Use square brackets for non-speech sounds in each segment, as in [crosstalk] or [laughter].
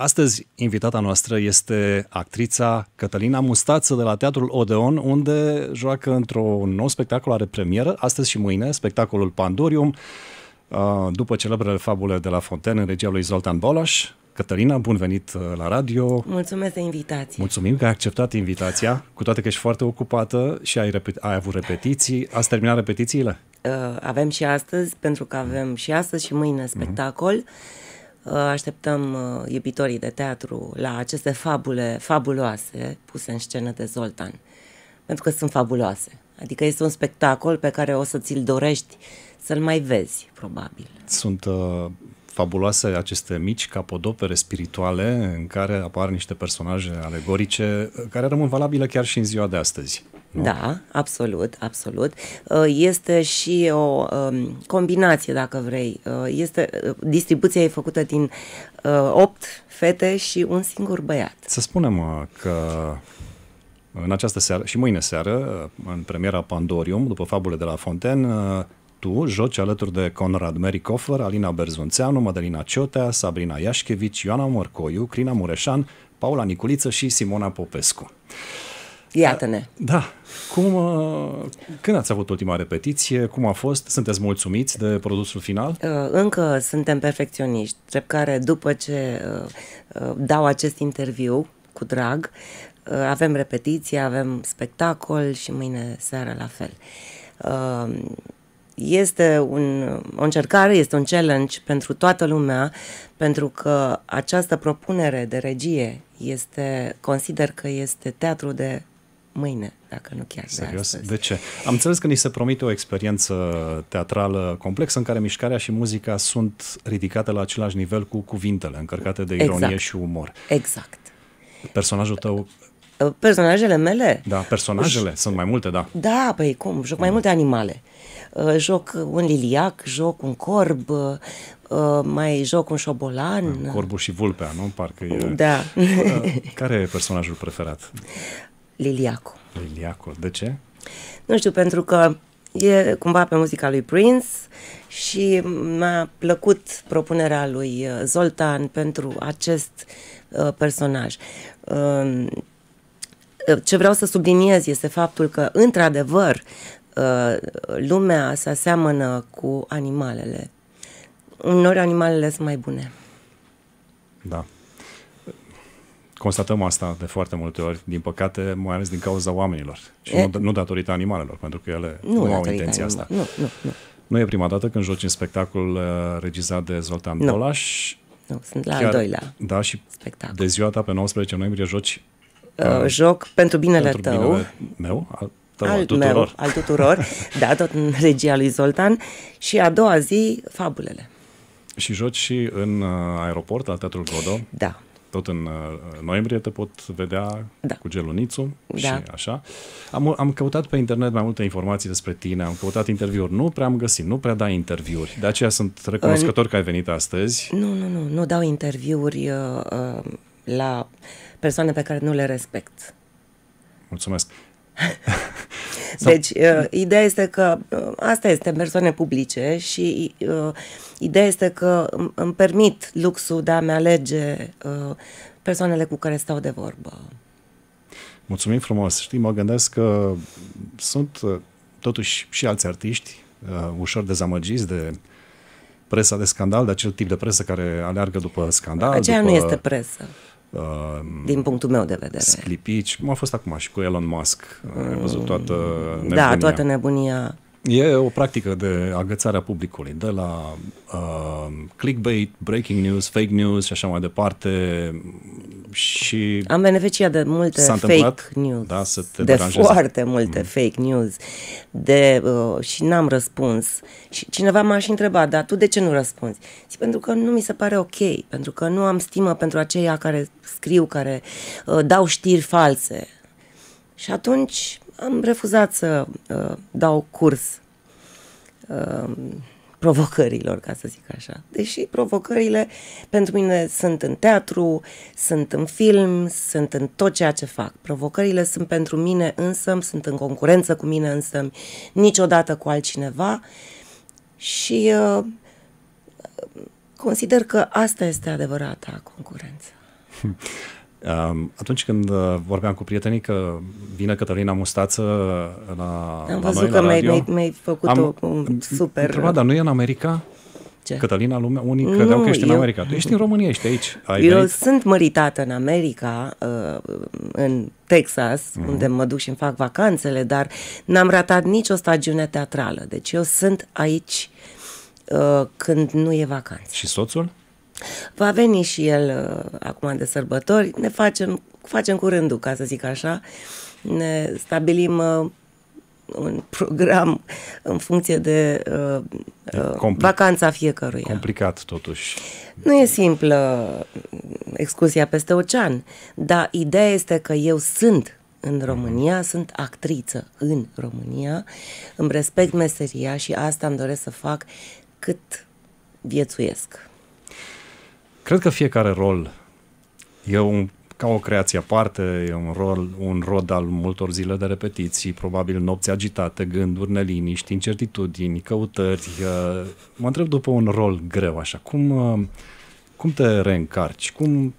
Astăzi, invitata noastră este actrița Cătălina Mustață de la Teatrul Odeon, unde joacă într-un nou spectacol, are premieră, astăzi și mâine, spectacolul Pandorium, uh, după celebrele fabule de la Fontaine, în regia lui Zoltan Bolaș. Cătălina, bun venit uh, la radio. Mulțumesc de invitație. Mulțumim că ai acceptat invitația, cu toate că ești foarte ocupată și ai, repet- ai avut repetiții. Ați terminat repetițiile? Uh, avem și astăzi, pentru că avem și astăzi și mâine mhm. spectacol. Mm-hmm. Uh, așteptăm uh, iubitorii de teatru la aceste fabule fabuloase puse în scenă de Zoltan, pentru că sunt fabuloase. Adică este un spectacol pe care o să ți-l dorești să-l mai vezi, probabil. Sunt uh, fabuloase aceste mici capodopere spirituale în care apar niște personaje alegorice uh, care rămân valabile chiar și în ziua de astăzi. Nu? Da, absolut, absolut. Uh, este și o um, combinație, dacă vrei. Uh, este, uh, distribuția e făcută din 8 fete și un singur băiat. Să spunem că în această seară și mâine seară, în premiera Pandorium, după fabule de la Fonten, tu joci alături de Conrad Mericofer, Alina Berzunțeanu, Madalina Ciotea, Sabrina Iașchevici, Ioana Morcoiu, Crina Mureșan, Paula Niculiță și Simona Popescu. Iată-ne! Da, cum, uh, când ați avut ultima repetiție? Cum a fost? Sunteți mulțumiți de produsul final? Uh, încă suntem perfecționiști, drept care după ce uh, dau acest interviu cu drag, avem repetiție, avem spectacol și mâine seara la fel. Este un, o încercare, este un challenge pentru toată lumea, pentru că această propunere de regie este, consider că este teatru de mâine, dacă nu chiar Serios? astăzi. De ce? Am înțeles că ni se promite o experiență teatrală complexă în care mișcarea și muzica sunt ridicate la același nivel cu cuvintele încărcate de ironie exact. și umor. Exact. Personajul tău ă, Personajele mele? Da, personajele, sunt mai multe, da. Da, păi cum, joc mai mm. multe animale. Ă, joc un liliac, joc un corb, ă, mai joc un șobolan. Corbul și vulpea, nu? Parcă e... Da. care e personajul preferat? [laughs] Liliaco. Liliaco. de ce? Nu știu, pentru că e cumva pe muzica lui Prince și mi-a plăcut propunerea lui uh, Zoltan pentru acest uh, personaj. Um, uh, ce vreau să subliniez este faptul că, într-adevăr, uh, lumea se aseamănă cu animalele. Unor animalele sunt mai bune. Da. Constatăm asta de foarte multe ori, din păcate, mai ales din cauza oamenilor și e? nu, nu datorită animalelor, pentru că ele nu, nu au intenția animal. asta. Nu, nu, nu. Nu e prima dată când joci în spectacol uh, regizat de Zoltan nu. Dolaș. Nu, sunt la Chiar, al doilea Da, și spectacol. de ziua ta pe 19 noiembrie joci... Uh, uh, joc pentru binele pentru tău. Binele meu? Al, tău, al, al tuturor. Meu, al tuturor, [laughs] da, tot în regia lui Zoltan. Și a doua zi, fabulele. Și joci și în uh, aeroport, la Teatrul Godo. Da tot în uh, noiembrie te pot vedea da. cu gelunițul da. și așa. Am, am căutat pe internet mai multe informații despre tine, am căutat interviuri, nu prea am găsit, nu prea dai interviuri. De aceea sunt recunoscător în... că ai venit astăzi. Nu, nu, nu, nu dau interviuri uh, uh, la persoane pe care nu le respect. Mulțumesc. [laughs] Sau... Deci, uh, ideea este că uh, asta este persoane publice și uh, ideea este că îmi, îmi permit luxul de a-mi alege uh, persoanele cu care stau de vorbă. Mulțumim frumos. Știi, mă gândesc că sunt uh, totuși și alți artiști uh, ușor dezamăgiți de presa de scandal, de acel tip de presă care aleargă după scandal. Aceea după... nu este presă. Um, din punctul meu de vedere. Sclipici, cum a fost acum și cu Elon Musk. Ai văzut toată nebunia. Da, toată nebunia. E o practică de agățare a publicului, de la uh, clickbait, breaking news, fake news și așa mai departe, și Am beneficiat de multe s-a fake news, da, să te de deranjezi. foarte multe mm. fake news de, uh, și n-am răspuns. Și cineva m-a și întrebat, dar tu de ce nu răspunzi? Zic, pentru că nu mi se pare ok, pentru că nu am stimă pentru aceia care scriu, care uh, dau știri false. Și atunci am refuzat să uh, dau curs. Uh, provocărilor, ca să zic așa. Deși provocările pentru mine sunt în teatru, sunt în film, sunt în tot ceea ce fac. Provocările sunt pentru mine însă, sunt în concurență cu mine însă, niciodată cu altcineva și uh, consider că asta este adevărata concurență. [laughs] Atunci când uh, vorbeam cu prietenii că vine Cătălina Mustață uh, la, am la noi, la radio... Am văzut că mi-ai, mi-ai făcut am, un super... Întreba, dar nu e în America? Ce? Cătălina, lumea, unii nu, credeau că ești eu... în America. Tu ești în România, ești aici. Ai eu venit? sunt măritată în America, uh, în Texas, uh-huh. unde mă duc și îmi fac vacanțele, dar n-am ratat nicio stagiune teatrală. Deci eu sunt aici când nu e vacanță. Și soțul? Va veni și el uh, acum de sărbători, ne facem, facem cu rândul, ca să zic așa, ne stabilim uh, un program în funcție de uh, uh, vacanța fiecăruia. Complicat totuși. Nu e simplă uh, excursia peste ocean, dar ideea este că eu sunt în România, sunt actriță în România, îmi respect meseria și asta îmi doresc să fac cât viețuiesc. Cred că fiecare rol e un, ca o creație aparte, e un, rol, un rod al multor zile de repetiții, probabil nopți agitate, gânduri, neliniști, incertitudini, căutări. Ă, mă întreb după un rol greu așa, cum, ă, cum te reîncarci? Cum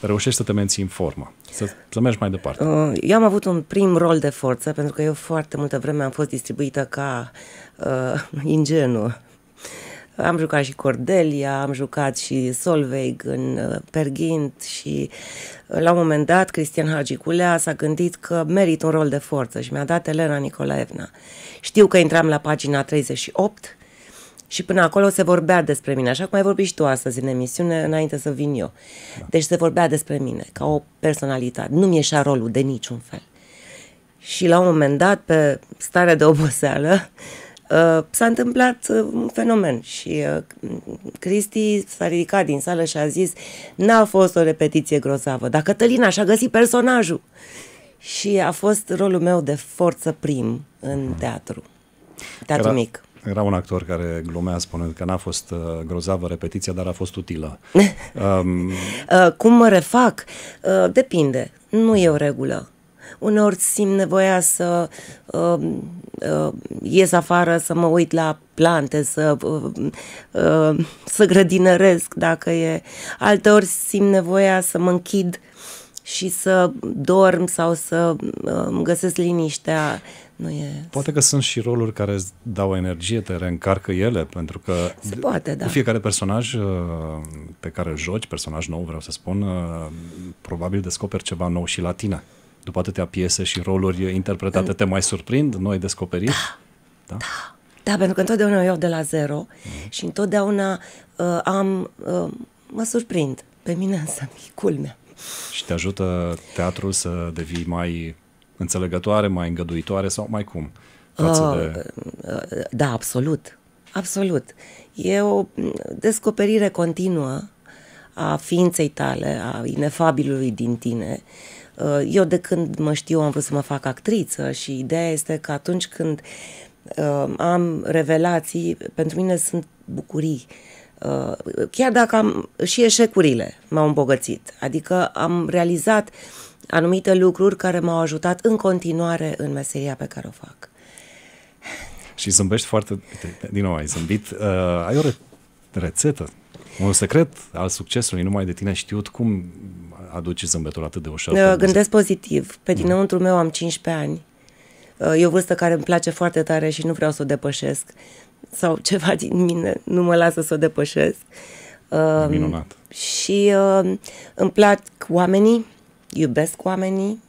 reușești să te menții în formă, să, să mergi mai departe? Ă, eu am avut un prim rol de forță, pentru că eu foarte multă vreme am fost distribuită ca uh, ingenu, am jucat și Cordelia, am jucat și Solveig în uh, Perghint și uh, la un moment dat Cristian Hagiculea s-a gândit că merit un rol de forță și mi-a dat Elena Nicolaevna. Știu că intram la pagina 38 și până acolo se vorbea despre mine, așa cum ai vorbit și tu astăzi în emisiune, înainte să vin eu. Da. Deci se vorbea despre mine ca o personalitate. Nu-mi ieșea rolul de niciun fel. Și la un moment dat, pe stare de oboseală, Uh, s-a întâmplat uh, un fenomen și uh, Cristi s-a ridicat din sală și a zis n-a fost o repetiție grozavă, dar Cătălina și-a găsit personajul. Și a fost rolul meu de forță prim în mhm. teatru, teatru Era... mic. Era un actor care glumea spunând că n-a fost uh, grozavă repetiția, dar a fost utilă. [laughs] um... uh, cum mă refac? Uh, depinde. Nu e o regulă uneori simt nevoia să uh, uh, ies afară, să mă uit la plante, să, uh, uh, să grădinăresc dacă e. Alteori simt nevoia să mă închid și să dorm sau să uh, găsesc liniștea nu e... Poate că sunt și roluri care îți dau energie, te reîncarcă ele, pentru că Se poate, da. fiecare personaj uh, pe care îl joci, personaj nou vreau să spun, uh, probabil descoperi ceva nou și la tine după atâtea piese și roluri interpretate, te mai surprind noi descoperiri? Da, da. da. Da, pentru că întotdeauna eu de la zero mm-hmm. și întotdeauna uh, am, uh, mă surprind pe mine însă, e culmea. Și te ajută teatrul să devii mai înțelegătoare, mai îngăduitoare sau mai cum? Uh, de... Uh, uh, da, absolut. Absolut. E o descoperire continuă a ființei tale, a inefabilului din tine Uh, eu de când mă știu am vrut să mă fac actriță și ideea este că atunci când uh, am revelații, pentru mine sunt bucurii. Uh, chiar dacă am și eșecurile m-au îmbogățit, adică am realizat anumite lucruri care m-au ajutat în continuare în meseria pe care o fac. Și zâmbești foarte, din nou ai zâmbit, ai o rețetă, un secret al succesului numai de tine știut, cum aduci zâmbetul atât de ușor? Ă, gândesc pozitiv. Pe da. dinăuntru meu am 15 ani. Ă, e o vârstă care îmi place foarte tare și nu vreau să o depășesc. Sau ceva din mine nu mă lasă să o depășesc. Minunat. și uh, îmi plac oamenii, iubesc oamenii,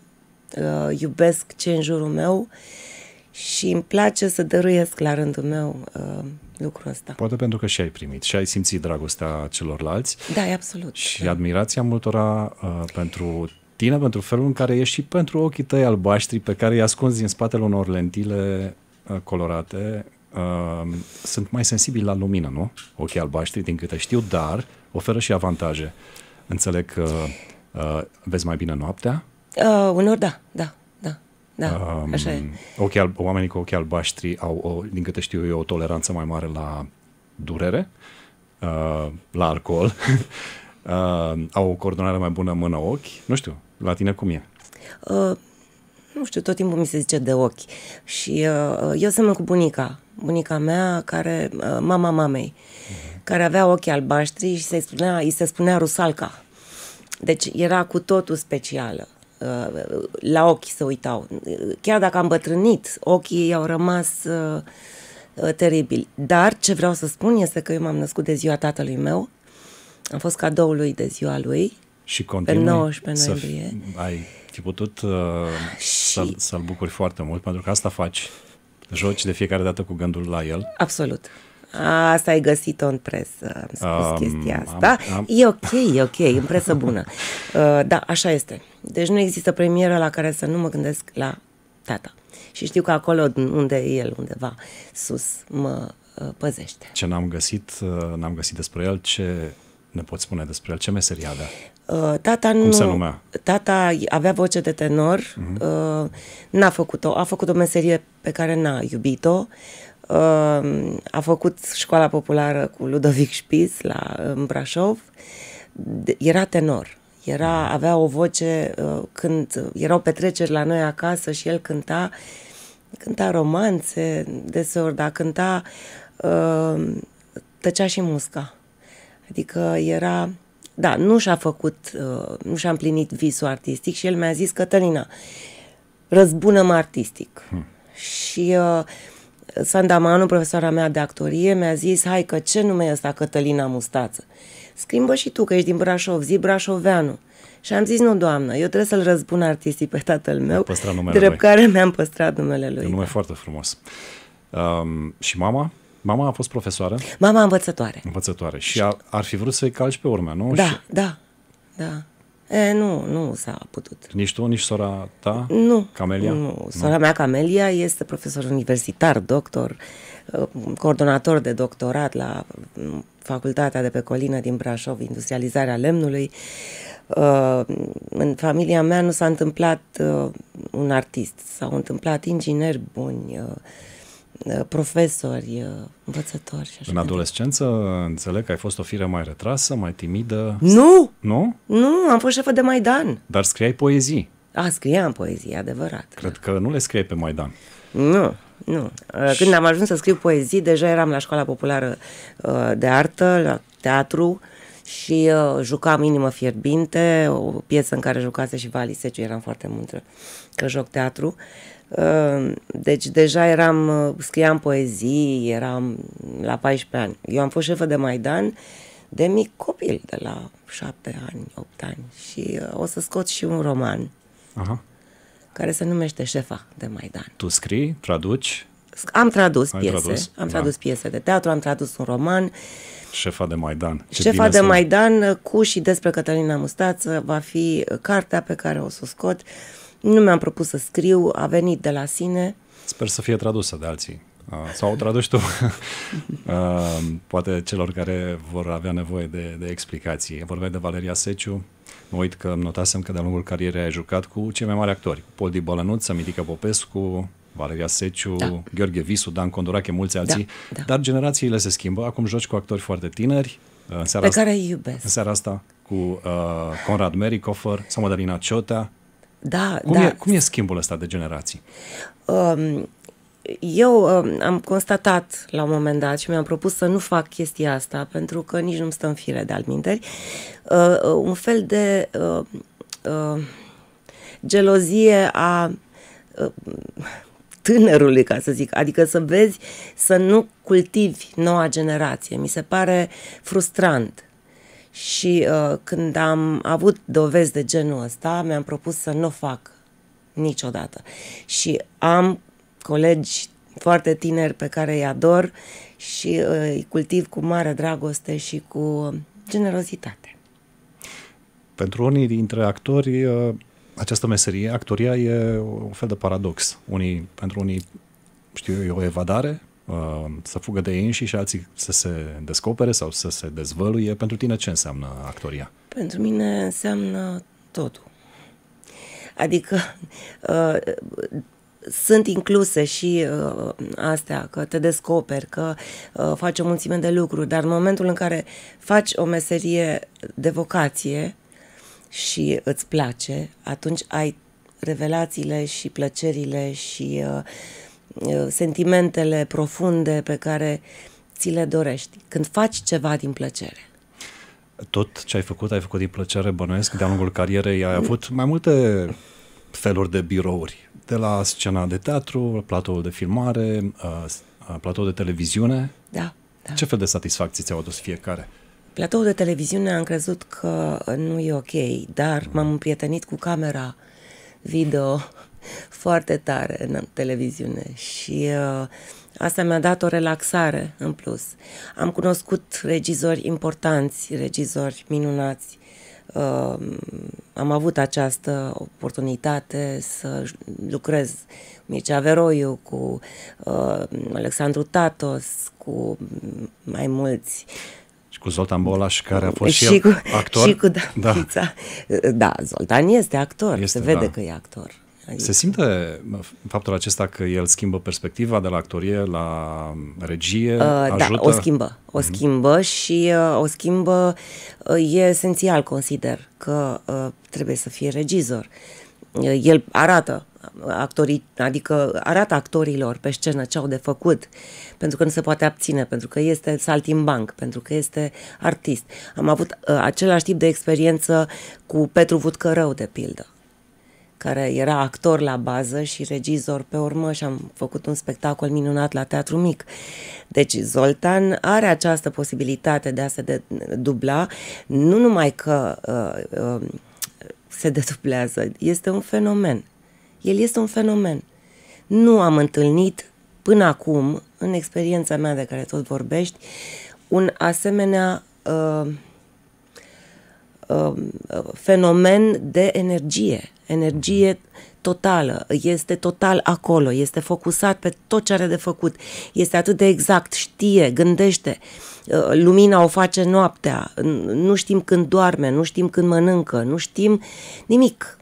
uh, iubesc ce în jurul meu și îmi place să dăruiesc la rândul meu. Uh, lucrul ăsta. Poate pentru că și ai primit și ai simțit dragostea celorlalți. Da, e absolut. Și da. admirația multora uh, pentru tine, pentru felul în care ești și pentru ochii tăi albaștri pe care îi ascunzi din spatele unor lentile uh, colorate. Uh, sunt mai sensibili la lumină, nu? Ochii albaștri, din câte știu, dar oferă și avantaje. Înțeleg că uh, vezi mai bine noaptea? Uh, unor da, da. Da, um, așa e. Ochii alb- oamenii cu ochii albaștri au, o, din câte știu eu, o toleranță mai mare la durere, uh, la alcool, [laughs] uh, au o coordonare mai bună mână-ochi. Nu știu, la tine cum e? Uh, nu știu, tot timpul mi se zice de ochi. Și uh, eu semăn cu bunica, bunica mea, care, uh, mama mamei, uh-huh. care avea ochii albaștri și se spunea, îi se spunea rusalca. Deci era cu totul specială. Uh, la ochi să uitau. Chiar dacă am bătrânit, ochii au rămas uh, uh, teribili. Dar ce vreau să spun este că eu m-am născut de ziua tatălui meu, am fost cadoul lui de ziua lui, și pe 19 noiembrie. ai fi putut uh, și... să-l, să bucuri foarte mult, pentru că asta faci, joci de fiecare dată cu gândul la el. Absolut. Asta ai găsit-o în presă, am spus um, chestia asta. Am, am... E ok, e ok, în presă bună. [laughs] Uh, da, așa este. Deci nu există premieră la care să nu mă gândesc la tata. Și știu că acolo unde e el, undeva sus, mă uh, păzește. Ce n-am găsit, uh, n-am găsit despre el, ce ne poți spune despre el? Ce meserie avea? Tata uh, tata Cum nu, se numea? Tata avea voce de tenor, uh-huh. uh, n-a făcut-o, a făcut o meserie pe care n-a iubit-o, Ehm, a făcut școala populară cu Ludovic Spitz la în Brașov. Era tenor. Era, avea o voce uh, când erau petreceri la noi acasă și el cânta cânta romanțe deseori, dar cânta ehm, tăcea și musca. Adică era da, nu și-a făcut, uh, nu și-a împlinit visul artistic și el mi-a zis, Cătălina, răzbună-mă artistic. Hmm. Și uh, Manu, profesoara mea de actorie, mi-a zis, hai că ce nume e ăsta Cătălina Mustață? Schimbă și tu că ești din Brașov, zi Brașoveanu. Și am zis, nu, doamnă, eu trebuie să-l răzbun artistii pe tatăl meu, drept care mi-am păstrat numele lui. E un nume da. foarte frumos. Um, și mama? Mama a fost profesoară? Mama învățătoare. Învățătoare. Și, și... ar fi vrut să-i calci pe urmea, nu? Da, și... da, da. E, nu, nu s-a putut. Nici tu, nici sora ta? Nu. Camelia? Nu. Sora nu. mea, Camelia, este profesor universitar, doctor, uh, coordonator de doctorat la mm, facultatea de pe colină din Brașov, industrializarea lemnului. Uh, în familia mea nu s-a întâmplat uh, un artist, s-au întâmplat ingineri buni, Uh, profesori, uh, învățători și așa. În adolescență înțeleg că ai fost o fire mai retrasă, mai timidă. Nu! Nu? Nu, am fost șefă de Maidan. Dar scriai poezii. A, scriam poezii, adevărat. Cred că nu le scriai pe Maidan. Nu, nu. Uh, când am ajuns să scriu poezii, deja eram la școala populară de artă, la teatru și jucam Inimă Fierbinte, o piesă în care jucase și Vali Seciu, eram foarte mândră că joc teatru. Uh, Ehm, deci deja eram, scriam poezii, eram la 14 ani. Eu am fost șefă de Maidan de mic copil, de la 7 ani, 8 ani. Și uh, o să scot și un roman Aha. care se numește Șefa de Maidan. Tu scrii, traduci? Am tradus Ai piese, tradus? am da. tradus da. piese de teatru, am tradus un roman. Șefa de Maidan. Ce Șefa de să... Maidan cu și despre Cătălina Mustață va fi cartea pe care o să o scot. Uh, nu mi-am propus să scriu, a venit de la sine. Sper să fie tradusă de alții. Sau o traduci tu. [laughs] Poate celor care vor avea nevoie de, de explicații. Vorbeai de Valeria Seciu. Mă uit că notasem că de-a lungul carierei ai jucat cu cei mai mari actori. Pol Bălănuț, Mitică Popescu, Valeria Seciu, da. Gheorghe Visu, Dan Condorache, mulți alții. Da, da. Dar generațiile se schimbă. Acum joci cu actori foarte tineri. În seara Pe care îi iubesc. În seara asta cu uh, Conrad Merikofer sau Madalina Ciotea, da, cum, da. E, cum e schimbul ăsta de generații? Um, eu um, am constatat la un moment dat și mi-am propus să nu fac chestia asta, pentru că nici nu-mi stă în fire de alminteri, uh, uh un fel de uh, uh, gelozie a uh, tânărului, ca să zic, adică să vezi, să nu cultivi noua generație. Mi se pare frustrant și uh, când am avut dovezi de genul ăsta, mi-am propus să nu o fac niciodată. Și am colegi foarte tineri pe care îi ador și uh, îi cultiv cu mare dragoste și cu generozitate. Pentru unii dintre actori, uh, această meserie, actoria, e un fel de paradox. Unii, pentru unii, știu eu, e o evadare, Ehm, să fugă de ei înșiși și alții să se descopere sau să se dezvăluie. Pentru tine ce înseamnă actoria? Pentru mine înseamnă totul. Adică uh, sunt incluse și uh, astea, că te descoperi, că uh, faci o mulțime de lucruri, dar în momentul în care faci o meserie de vocație și îți place, atunci ai revelațiile și plăcerile și uh, Uh, sentimentele profunde pe care ți le dorești, când faci ceva din plăcere. Tot ce ai făcut, ai făcut din plăcere, bănuiesc, de-a lungul carierei ai avut mai multe feluri de birouri, de la scena de teatru, platoul de filmare, uh, uh, platoul de televiziune. Da, da. Ce fel de satisfacții ți-au adus fiecare? Platoul de televiziune am crezut că nu e ok, dar m-am împrietenit cu camera video foarte tare în televiziune și uh, asta mi-a dat o relaxare în plus. Am cunoscut regizori importanți, regizori minunați. Uh, am avut această oportunitate să lucrez cu Mircea Veroiu, cu uh, Alexandru Tatos, cu mai mulți și cu Zoltan Bolaș, care a fost și, și el cu, actor. Și cu da, da. da, Zoltan este actor, este, se vede da. că e actor. Se simte faptul acesta că el schimbă perspectiva de la actorie la regie? Uh, da, ajută? Da, o schimbă. O mhm. schimbă uh-huh. și uh, o schimbă uh, e esențial, consider, că uh, trebuie să fie regizor. Uh, el arată uh, actorii, adică arată actorilor pe scenă ce au de făcut, pentru că nu se poate abține, pentru că este saltimbanc, pentru că este artist. Am avut uh, același tip de experiență cu Petru Vutcărău, de pildă care era actor la bază și regizor pe urmă și am făcut un spectacol minunat la Teatru Mic. Deci Zoltan are această posibilitate de a se de- dubla, nu numai că uh, uh, se dedublează, este un fenomen. El este un fenomen. Nu am întâlnit până acum, în experiența mea de care tot vorbești, un asemenea uh, Um, fenomen de energie, energie totală, este total acolo, este focusat pe tot ce are de făcut, este atât de exact, știe, gândește, uh, lumina o face noaptea, nu știm când doarme, nu știm când mănâncă, nu știm nimic.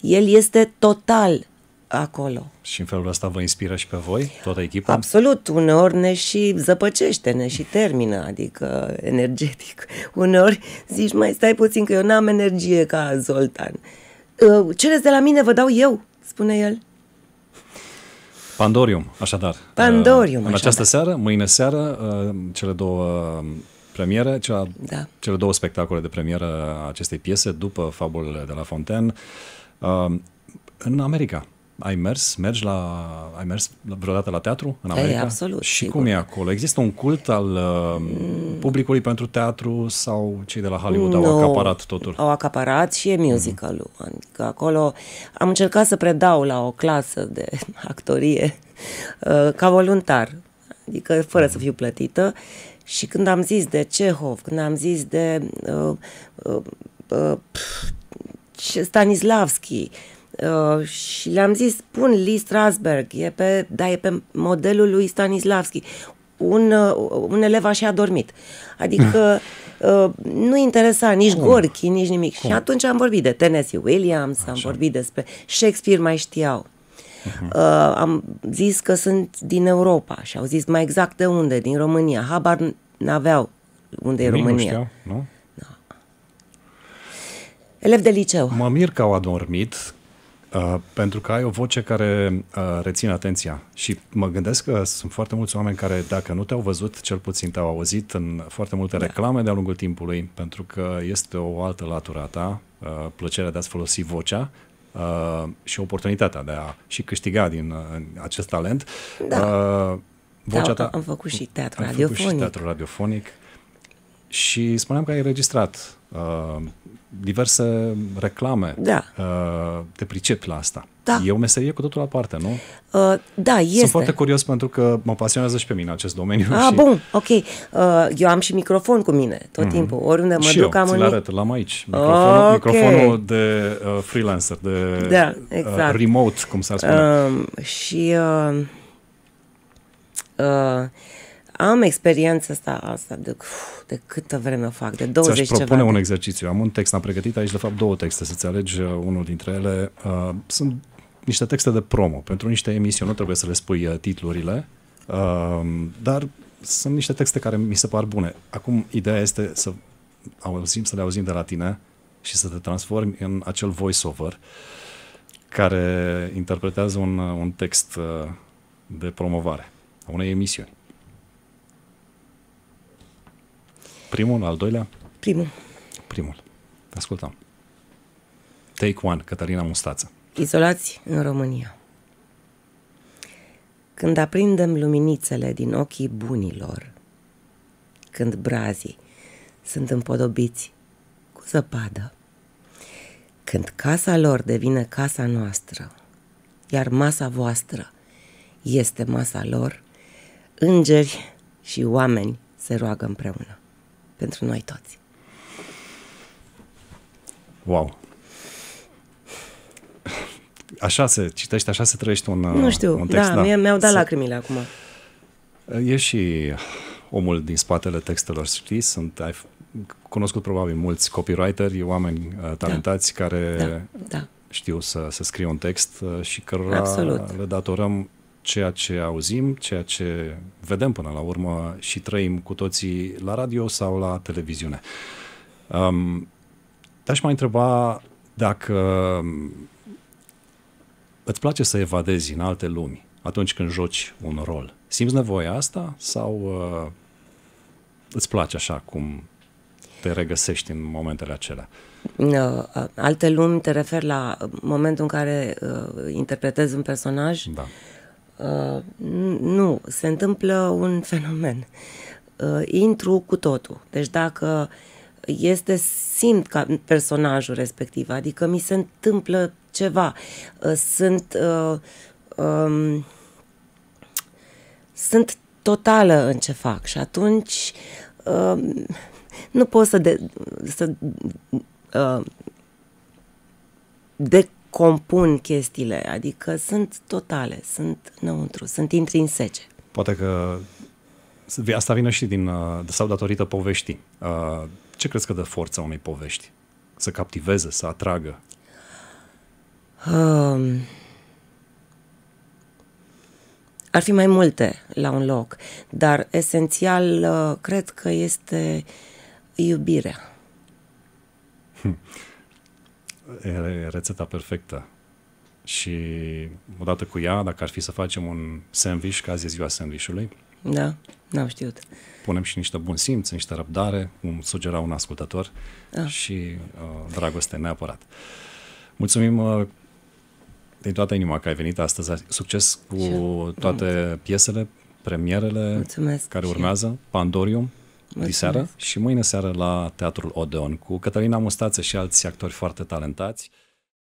El este total acolo. Și în felul ăsta vă inspiră și pe voi, toată echipa? Absolut, uneori ne și zăpăcește, ne și termină, adică energetic. [laughs] Uneori zici, mai stai puțin că eu n-am energie ca Zoltan. Uh, cereți de la mine, vă dau eu, spune el. Pandorium, așadar. Uh, Pandorium, așadar. În această seară, mâine seară, uh, cele două um, premiere, cea, da. cele două spectacole de premieră acestei piese, după fabulele de la Fontaine, în America ai mers, mergi la, ai mers vreodată la teatru în America? Ei, absolut. Și sigur. cum e acolo? Există un cult al uh, mm. publicului pentru teatru sau cei de la Hollywood no, au acaparat totul? Au acaparat și e mhm. musicalul. Mm-hmm. Adică acolo am încercat să predau la o clasă de [laughs] actorie uh, ca voluntar, adică fără mm-hmm. să mhm. fiu plătită. Și când am zis de Cehov, când am zis de uh, uh, uh, Stanislavski, Uh, și le-am zis, pun Lee Strasberg, e pe, da, e pe modelul lui Stanislavski. Un, uh, un elev așa a dormit. Adică [laughs] uh, nu interesa nici Gorky, nici nimic. Cum? Și atunci am vorbit de Tennessee Williams, așa. am vorbit despre Shakespeare, mai știau. Mhm. uh am zis că sunt din Europa și au zis mai exact de unde, din România. Habar n-aveau unde e România. Nu știau, nu? Da. Elev de liceu. Mă mir că au adormit, Uh, pentru că ai o voce care uh, reține atenția și mă gândesc că sunt foarte mulți oameni care, dacă nu te-au văzut, cel puțin te-au auzit în foarte multe da. reclame de-a lungul timpului, pentru că este o altă latură a ta, uh, plăcerea de a-ți folosi vocea uh, și oportunitatea de a și câștiga din uh, acest talent. Da. Uh, vocea da, ta, am făcut și teatru radiofonic. și teatru radiofonic. Și spuneam că ai registrat Uh, diverse reclame. Da. Uh, te pricep la asta. Da. E o meserie cu totul aparte, nu? Uh, da, este. Sunt foarte curios pentru că mă pasionează și pe mine acest domeniu. Ah, [laughs] și... bun, ok. Uh, eu am și microfon cu mine tot mm-hmm. timpul. Oriunde mă și duc eu, am ți-l arăt, l-am aici. Microfonul, okay. microfonul de uh, freelancer, de da, uh, exact. uh, remote, cum s-ar spune. Uh, și... Uh, uh, am experiența asta, asta de, de câtă vreme o fac, de 20 Ți-aș propune ceva un de... exercițiu. Am un text, am pregătit aici, de fapt, două texte, să-ți alegi uh, unul dintre ele. Uh, sunt niște texte de promo pentru niște emisiuni, nu trebuie să le spui uh, titlurile, uh, dar sunt niște texte care mi se par bune. Acum, ideea este să auzim, să le auzim de la tine și să te transformi în acel voiceover care interpretează un, uh, un text uh, de promovare a unei emisiuni. Primul, al doilea? Primul. Primul. ascultăm. Take one, Cătălina Mustață. Izolați în România. Când aprindem luminițele din ochii bunilor, când brazii sunt împodobiți cu zăpadă, când casa lor devine casa noastră, iar masa voastră este masa lor, îngeri și oameni se roagă împreună pentru noi toți. Wow! Așa se citește, așa se trăiește un Nu știu, un text, da, da. mi-au dat se... lacrimile acum. E și omul din spatele textelor, știi? Sunt, ai cunoscut probabil mulți copywriteri, oameni uh, da. talentați da. care da. Da. știu să, să scrie un text uh, și cărora Absolut. le datorăm ceea ce auzim, ceea ce vedem până la urmă și trăim cu toții la radio sau la televiziune. Um, te-aș mai întreba dacă um, îți place să evadezi în alte lumi atunci când joci un rol. Simți nevoia asta sau uh, îți place așa cum te regăsești în momentele acelea? Uh, alte lumi te refer la momentul în care uh, interpretezi un personaj? Da. Uh, Uh, nu, se întâmplă un fenomen. Uh, intru cu totul. Deci dacă este simt ca personajul respectiv, adică mi se întâmplă ceva. Uh, sunt uh, um, sunt totală în ce fac și atunci uh, nu pot să, de, să uh, de, compun chestiile, adică sunt totale, sunt înăuntru, sunt intrinsece. Poate că asta vine și din, uh, sau datorită poveștii. Uh, ce crezi că dă forța unei povești? Să captiveze, să atragă? Um, ar fi mai multe la un loc, dar esențial uh, cred că este iubirea. Hm e rețeta perfectă. Și odată cu ea, dacă ar fi să facem un sandwich, ca azi e ziua sandvișului, da, n-am știut. Punem și niște bun simț, niște răbdare, cum sugera un ascultător ah. și uh, dragoste neapărat. Mulțumim uh, din toată inima că ai venit astăzi. Succes cu toate piesele, premierele Mulțumesc. care urmează, Pandorium diseară și mâine seară la Teatrul Odeon cu Cătălina Mustață și alți actori foarte talentați.